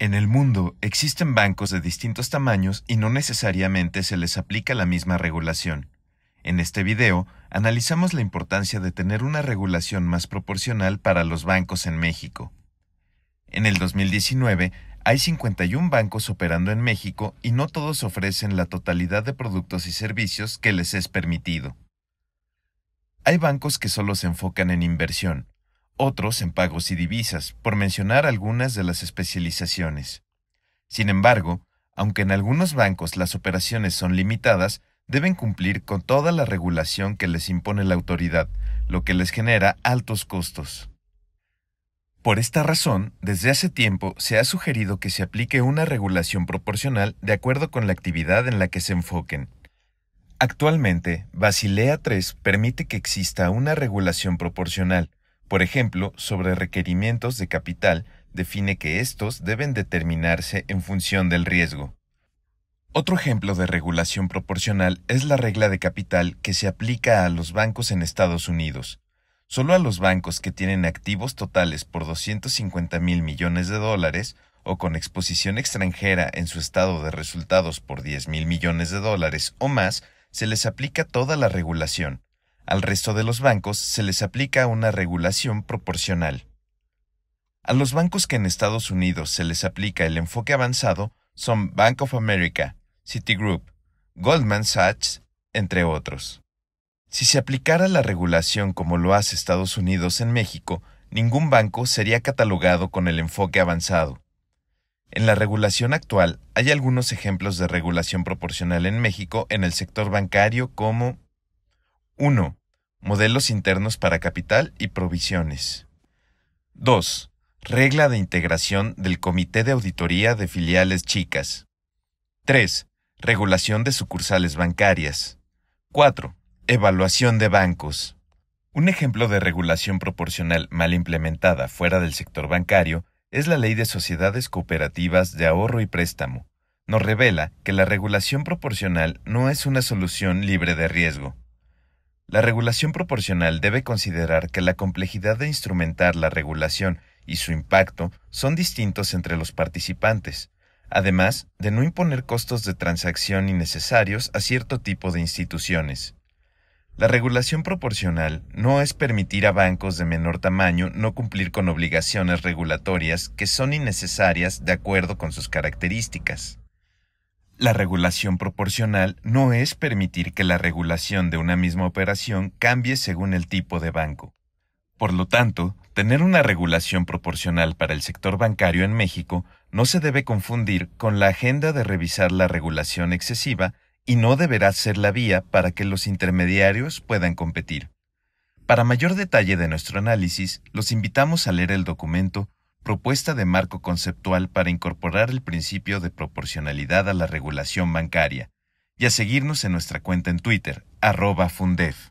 En el mundo existen bancos de distintos tamaños y no necesariamente se les aplica la misma regulación. En este video analizamos la importancia de tener una regulación más proporcional para los bancos en México. En el 2019, hay 51 bancos operando en México y no todos ofrecen la totalidad de productos y servicios que les es permitido. Hay bancos que solo se enfocan en inversión, otros en pagos y divisas, por mencionar algunas de las especializaciones. Sin embargo, aunque en algunos bancos las operaciones son limitadas, deben cumplir con toda la regulación que les impone la autoridad, lo que les genera altos costos. Por esta razón, desde hace tiempo se ha sugerido que se aplique una regulación proporcional de acuerdo con la actividad en la que se enfoquen. Actualmente, Basilea III permite que exista una regulación proporcional, por ejemplo, sobre requerimientos de capital, define que estos deben determinarse en función del riesgo. Otro ejemplo de regulación proporcional es la regla de capital que se aplica a los bancos en Estados Unidos. Solo a los bancos que tienen activos totales por 250 mil millones de dólares o con exposición extranjera en su estado de resultados por 10 mil millones de dólares o más, se les aplica toda la regulación. Al resto de los bancos se les aplica una regulación proporcional. A los bancos que en Estados Unidos se les aplica el enfoque avanzado son Bank of America, Citigroup, Goldman Sachs, entre otros. Si se aplicara la regulación como lo hace Estados Unidos en México, ningún banco sería catalogado con el enfoque avanzado. En la regulación actual hay algunos ejemplos de regulación proporcional en México en el sector bancario como 1. Modelos internos para capital y provisiones. 2. Regla de integración del Comité de Auditoría de Filiales Chicas. 3. Regulación de sucursales bancarias. 4. Evaluación de bancos. Un ejemplo de regulación proporcional mal implementada fuera del sector bancario es la Ley de Sociedades Cooperativas de Ahorro y Préstamo. Nos revela que la regulación proporcional no es una solución libre de riesgo. La regulación proporcional debe considerar que la complejidad de instrumentar la regulación y su impacto son distintos entre los participantes, además de no imponer costos de transacción innecesarios a cierto tipo de instituciones. La regulación proporcional no es permitir a bancos de menor tamaño no cumplir con obligaciones regulatorias que son innecesarias de acuerdo con sus características. La regulación proporcional no es permitir que la regulación de una misma operación cambie según el tipo de banco. Por lo tanto, tener una regulación proporcional para el sector bancario en México no se debe confundir con la agenda de revisar la regulación excesiva y no deberá ser la vía para que los intermediarios puedan competir. Para mayor detalle de nuestro análisis, los invitamos a leer el documento Propuesta de marco conceptual para incorporar el principio de proporcionalidad a la regulación bancaria y a seguirnos en nuestra cuenta en Twitter, arroba Fundef.